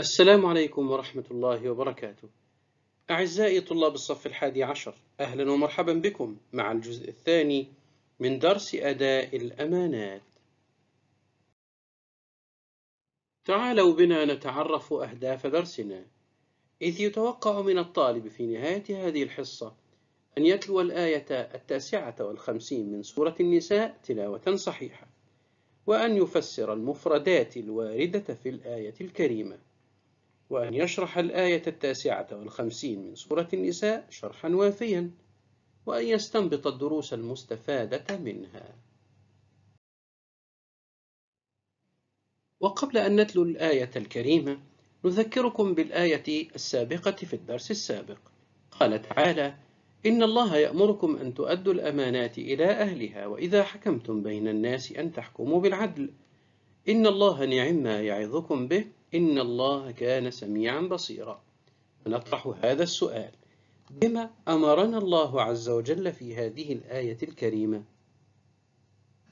السلام عليكم ورحمة الله وبركاته أعزائي طلاب الصف الحادي عشر أهلا ومرحبا بكم مع الجزء الثاني من درس أداء الأمانات تعالوا بنا نتعرف أهداف درسنا إذ يتوقع من الطالب في نهاية هذه الحصة أن يتلو الآية التاسعة والخمسين من سورة النساء تلاوة صحيحة وأن يفسر المفردات الواردة في الآية الكريمة وأن يشرح الآية التاسعة والخمسين من سورة النساء شرحا وافيا وأن يستنبط الدروس المستفادة منها وقبل أن نتلو الآية الكريمة نذكركم بالآية السابقة في الدرس السابق قال تعالى إن الله يأمركم أن تؤدوا الأمانات إلى أهلها وإذا حكمتم بين الناس أن تحكموا بالعدل إن الله نعم ما يعظكم به إن الله كان سميعا بصيرا فنطرح هذا السؤال بما أمرنا الله عز وجل في هذه الآية الكريمة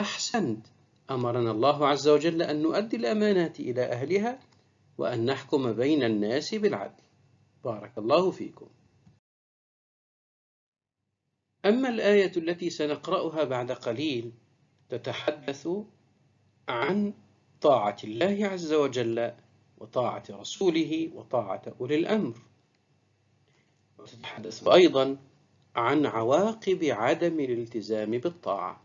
أحسنت أمرنا الله عز وجل أن نؤدي الأمانات إلى أهلها وأن نحكم بين الناس بالعدل بارك الله فيكم أما الآية التي سنقرأها بعد قليل تتحدث عن طاعة الله عز وجل وطاعة رسوله وطاعة أولي الأمر وتتحدث أيضا عن عواقب عدم الالتزام بالطاعة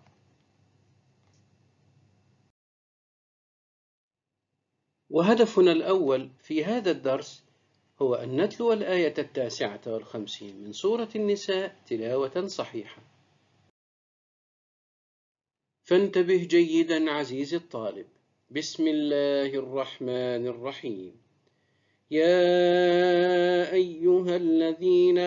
وهدفنا الأول في هذا الدرس هو أن نتلو الآية التاسعة والخمسين من سورة النساء تلاوة صحيحة فانتبه جيدا عزيزي الطالب بسم الله الرحمن الرحيم يا أيها الذين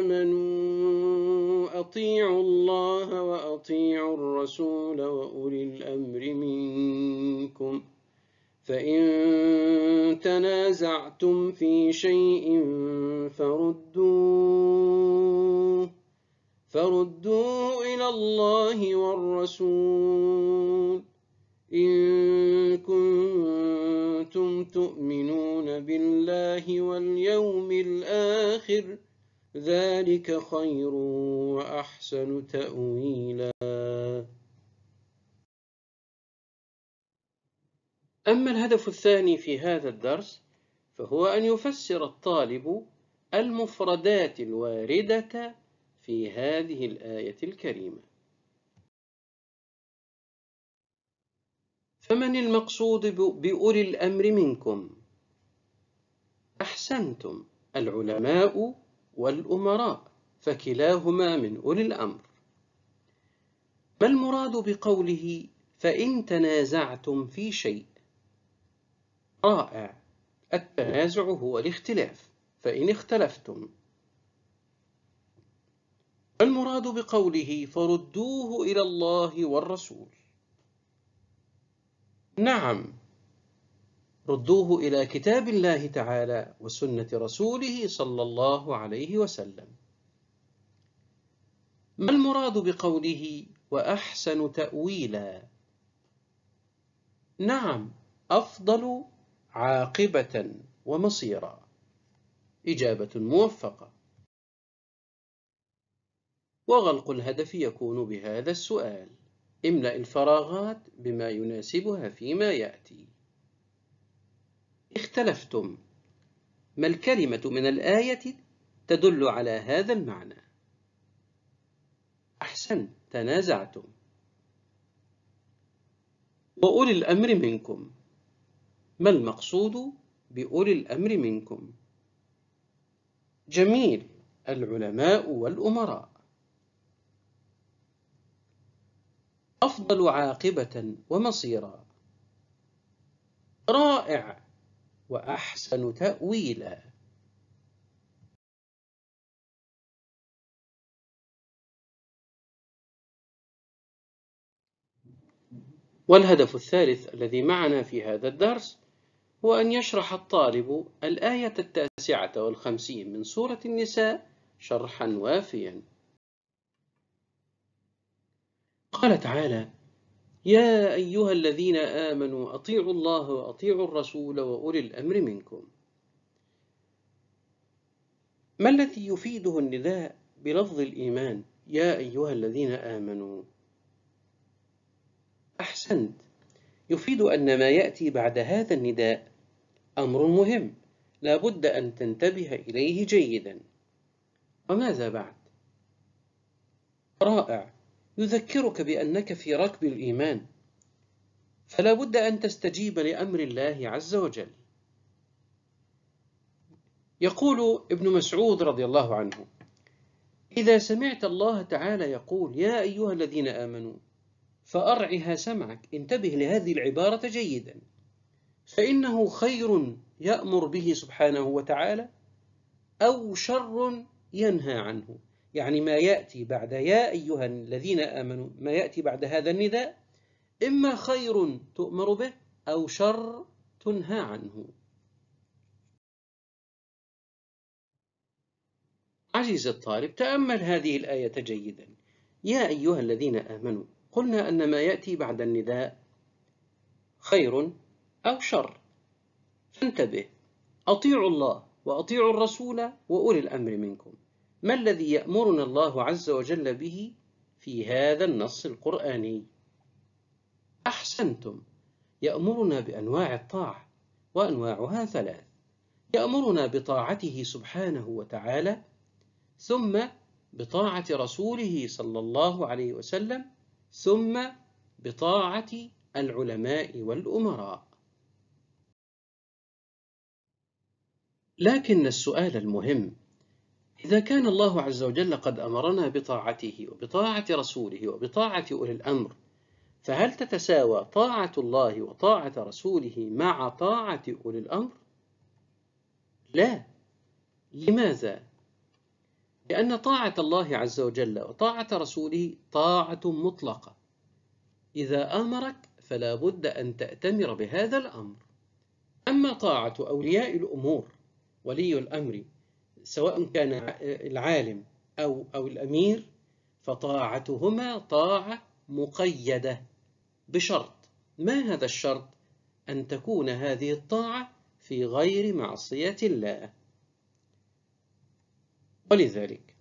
آمنوا أطيعوا الله وأطيعوا الرسول وأولي الأمر منكم فإن تنازعتم في شيء فردوه فردوه إلى الله والرسول إن كنتم تؤمنون بالله واليوم الآخر ذلك خير وأحسن تأويلا أما الهدف الثاني في هذا الدرس فهو أن يفسر الطالب المفردات الواردة في هذه الآية الكريمة فمن المقصود بأولي الأمر منكم؟ أحسنتم العلماء والأمراء فكلاهما من أولي الأمر ما المراد بقوله فإن تنازعتم في شيء رائع التنازع هو الاختلاف فإن اختلفتم المراد بقوله فردوه إلى الله والرسول نعم ردوه إلى كتاب الله تعالى وسنة رسوله صلى الله عليه وسلم ما المراد بقوله وأحسن تأويلا نعم أفضل عاقبة ومصيرا إجابة موفقة وغلق الهدف يكون بهذا السؤال املأ الفراغات بما يناسبها فيما يأتي اختلفتم ما الكلمة من الآية تدل على هذا المعنى أحسن تنازعتم وأولي الأمر منكم ما المقصود بأولي الأمر منكم جميل العلماء والأمراء أفضل عاقبة ومصيرا رائع وأحسن تأويلا والهدف الثالث الذي معنا في هذا الدرس هو أن يشرح الطالب الآية التاسعة والخمسين من سورة النساء شرحا وافيا قال تعالى يا أيها الذين آمنوا أطيعوا الله وأطيعوا الرسول وأولي الأمر منكم ما الذي يفيده النداء بلفظ الإيمان يا أيها الذين آمنوا أحسنت يفيد أن ما يأتي بعد هذا النداء أمر مهم لا بد أن تنتبه إليه جيدا وماذا بعد؟ رائع يذكرك بأنك في ركب الإيمان فلا بد أن تستجيب لأمر الله عز وجل يقول ابن مسعود رضي الله عنه إذا سمعت الله تعالى يقول يا أيها الذين آمنوا فأرعها سمعك انتبه لهذه العبارة جيدا فإنه خير يأمر به سبحانه وتعالى أو شر ينهى عنه يعني ما يأتي بعد يا أيها الذين آمنوا ما يأتي بعد هذا النداء إما خير تؤمر به أو شر تنهى عنه عزيزي الطالب تأمل هذه الآية جيدا يا أيها الذين آمنوا قلنا أن ما يأتي بعد النداء خير أو شر فانتبه أطيعوا الله وأطيعوا الرسول وأولي الأمر منكم ما الذي يأمرنا الله عز وجل به في هذا النص القرآني؟ أحسنتم يأمرنا بأنواع الطاعة وأنواعها ثلاث يأمرنا بطاعته سبحانه وتعالى ثم بطاعة رسوله صلى الله عليه وسلم ثم بطاعة العلماء والأمراء لكن السؤال المهم إذا كان الله عز وجل قد أمرنا بطاعته وبطاعة رسوله وبطاعة أولي الأمر فهل تتساوى طاعة الله وطاعة رسوله مع طاعة أولي الأمر؟ لا لماذا؟ لأن طاعة الله عز وجل وطاعة رسوله طاعة مطلقة إذا أمرك فلا بد أن تأتمر بهذا الأمر أما طاعة أولياء الأمور ولي الأمر سواء كان العالم أو, أو الأمير فطاعتهما طاعة مقيدة بشرط ما هذا الشرط؟ أن تكون هذه الطاعة في غير معصية الله ولذلك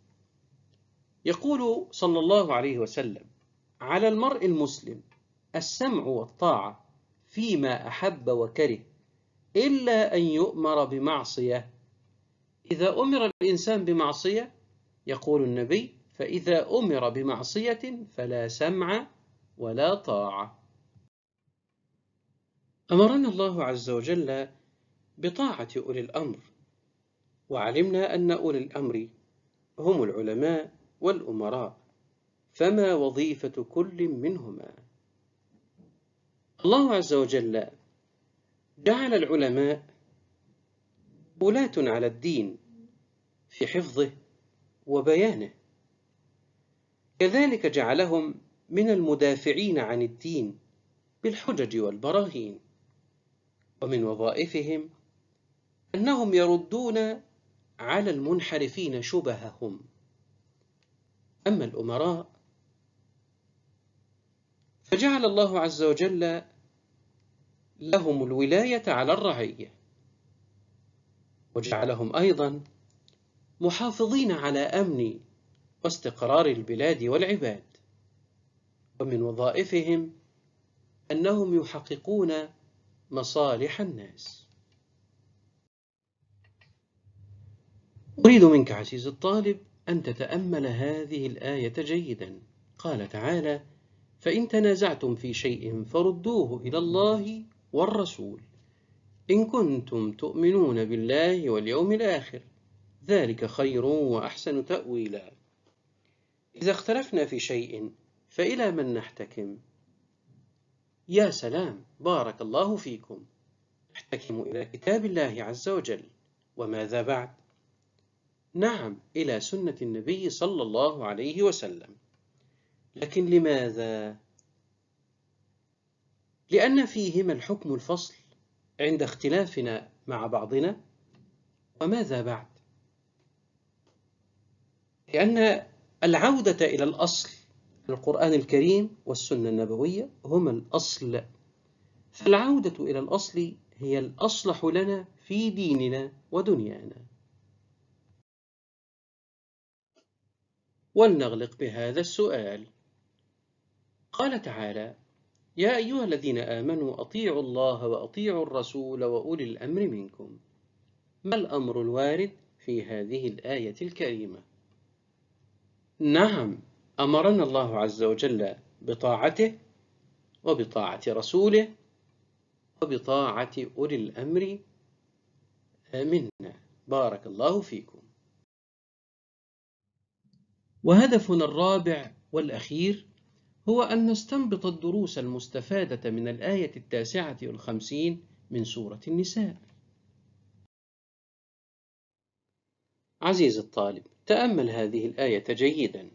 يقول صلى الله عليه وسلم على المرء المسلم السمع والطاعة فيما أحب وكره إلا أن يؤمر بمعصية إذا أمر الإنسان بمعصية يقول النبي فإذا أمر بمعصية فلا سمع ولا طاعة أمرنا الله عز وجل بطاعة أولي الأمر وعلمنا أن أولي الأمر هم العلماء والأمراء فما وظيفة كل منهما الله عز وجل جعل العلماء ولاة على الدين في حفظه وبيانه كذلك جعلهم من المدافعين عن الدين بالحجج والبراهين ومن وظائفهم أنهم يردون على المنحرفين شبههم أما الأمراء فجعل الله عز وجل لهم الولاية على الرعية وجعلهم أيضا محافظين على أمن واستقرار البلاد والعباد ومن وظائفهم أنهم يحققون مصالح الناس أريد منك عزيز الطالب أن تتأمل هذه الآية جيدا قال تعالى فإن تنازعتم في شيء فردوه إلى الله والرسول إن كنتم تؤمنون بالله واليوم الآخر ذلك خير وأحسن تأويلا إذا اختلفنا في شيء فإلى من نحتكم؟ يا سلام بارك الله فيكم نحتكم إلى كتاب الله عز وجل وماذا بعد؟ نعم إلى سنة النبي صلى الله عليه وسلم لكن لماذا؟ لأن فيهما الحكم الفصل عند اختلافنا مع بعضنا وماذا بعد لأن العودة إلى الأصل القرآن الكريم والسنة النبوية هما الأصل فالعودة إلى الأصل هي الأصلح لنا في ديننا ودنيانا ولنغلق بهذا السؤال قال تعالى يا أيها الذين آمنوا أطيعوا الله وأطيعوا الرسول وأولي الأمر منكم ما الأمر الوارد في هذه الآية الكريمة؟ نعم أمرنا الله عز وجل بطاعته وبطاعة رسوله وبطاعة أولي الأمر منا بارك الله فيكم وهدفنا الرابع والأخير هو أن نستنبط الدروس المستفادة من الآية التاسعة والخمسين من سورة النساء عزيز الطالب تأمل هذه الآية جيدا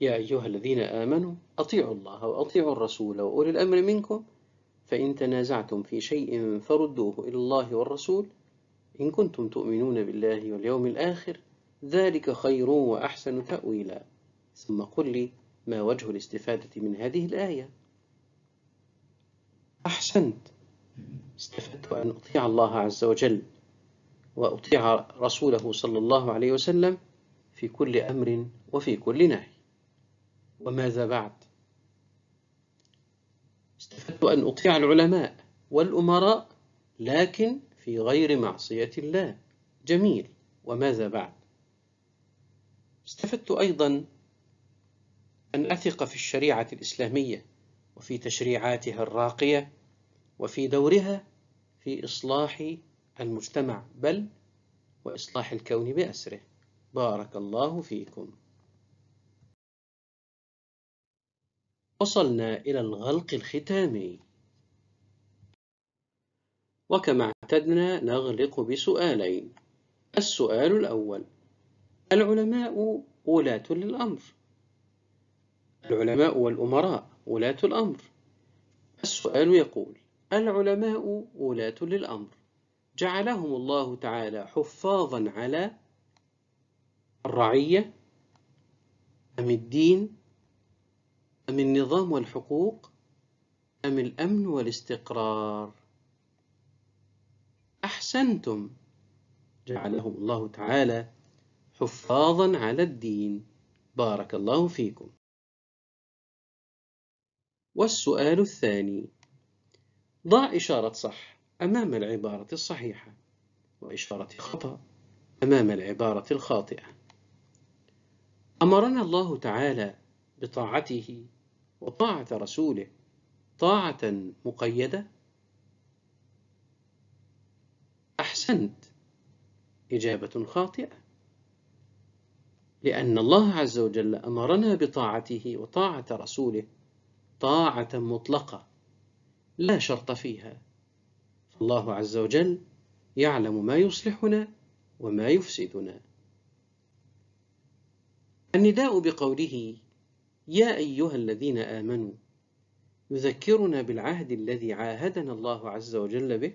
يا أيها الذين آمنوا أطيعوا الله وأطيعوا الرسول وأولي الأمر منكم فإن تنازعتم في شيء فردوه إلى الله والرسول إن كنتم تؤمنون بالله واليوم الآخر ذلك خير وأحسن تأويلا ثم قل لي ما وجه الاستفادة من هذه الآية؟ أحسنت استفدت أن أطيع الله عز وجل وأطيع رسوله صلى الله عليه وسلم في كل أمر وفي كل نهي وماذا بعد؟ استفدت أن أطيع العلماء والأمراء لكن في غير معصية الله جميل وماذا بعد؟ استفدت أيضا أن أثق في الشريعة الإسلامية وفي تشريعاتها الراقية وفي دورها في إصلاح المجتمع بل وإصلاح الكون بأسره بارك الله فيكم وصلنا إلى الغلق الختامي وكما اعتدنا نغلق بسؤالين السؤال الأول العلماء ولاة للأمر العلماء والأمراء ولاة الأمر السؤال يقول العلماء ولاة للأمر جعلهم الله تعالى حفاظا على الرعية أم الدين أم النظام والحقوق أم الأمن والاستقرار أحسنتم جعلهم الله تعالى حفاظا على الدين بارك الله فيكم والسؤال الثاني ضع إشارة صح أمام العبارة الصحيحة وإشارة خطأ أمام العبارة الخاطئة أمرنا الله تعالى بطاعته وطاعة رسوله طاعة مقيدة؟ أحسنت إجابة خاطئة لأن الله عز وجل أمرنا بطاعته وطاعة رسوله طاعة مطلقة لا شرط فيها فالله عز وجل يعلم ما يصلحنا وما يفسدنا النداء بقوله يا أيها الذين آمنوا يذكرنا بالعهد الذي عاهدنا الله عز وجل به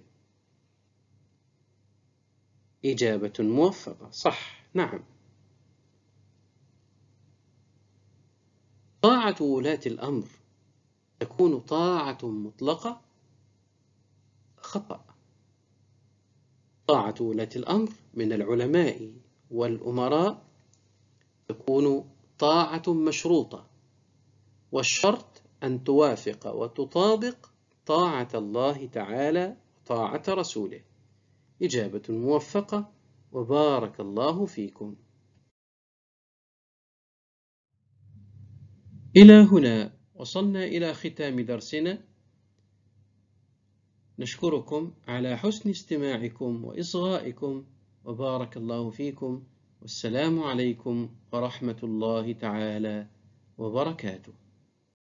إجابة موفقة صح نعم طاعة ولاة الأمر تكون طاعة مطلقة خطأ طاعة ولاة الأمر من العلماء والأمراء تكون طاعة مشروطة والشرط أن توافق وتطابق طاعة الله تعالى وطاعة رسوله إجابة موفقة وبارك الله فيكم إلى هنا وصلنا إلى ختام درسنا نشكركم على حسن استماعكم وإصغائكم وبارك الله فيكم والسلام عليكم ورحمة الله تعالى وبركاته